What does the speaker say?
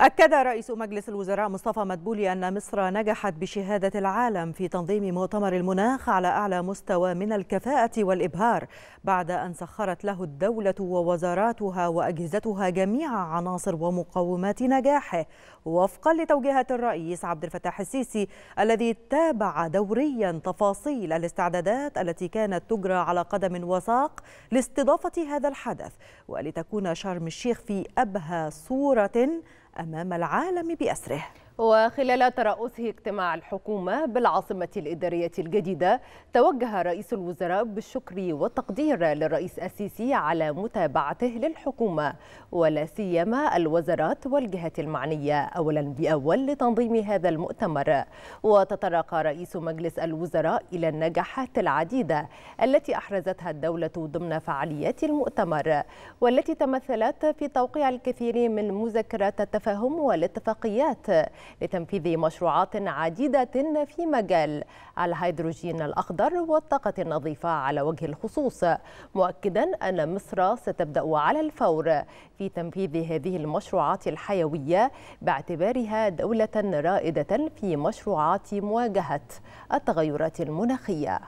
أكد رئيس مجلس الوزراء مصطفى مدبولي أن مصر نجحت بشهادة العالم في تنظيم مؤتمر المناخ على أعلى مستوى من الكفاءة والإبهار بعد أن سخرت له الدولة ووزاراتها وأجهزتها جميع عناصر ومقومات نجاحه وفقا لتوجيهات الرئيس عبد الفتاح السيسي الذي تابع دوريا تفاصيل الاستعدادات التي كانت تجرى على قدم وساق لاستضافة هذا الحدث ولتكون شرم الشيخ في أبهى صورة أمام العالم بأسره وخلال ترأسه اجتماع الحكومة بالعاصمة الإدارية الجديدة توجه رئيس الوزراء بالشكر والتقدير للرئيس السيسي على متابعته للحكومة ولا سيما الوزارات والجهات المعنية أولا بأول لتنظيم هذا المؤتمر وتطرق رئيس مجلس الوزراء إلى النجاحات العديدة التي أحرزتها الدولة ضمن فعاليات المؤتمر والتي تمثلت في توقيع الكثير من مذكرات التفاهم والاتفاقيات لتنفيذ مشروعات عديدة في مجال الهيدروجين الأخضر والطاقة النظيفة على وجه الخصوص مؤكدا أن مصر ستبدأ على الفور في تنفيذ هذه المشروعات الحيوية باعتبارها دولة رائدة في مشروعات مواجهة التغيرات المناخية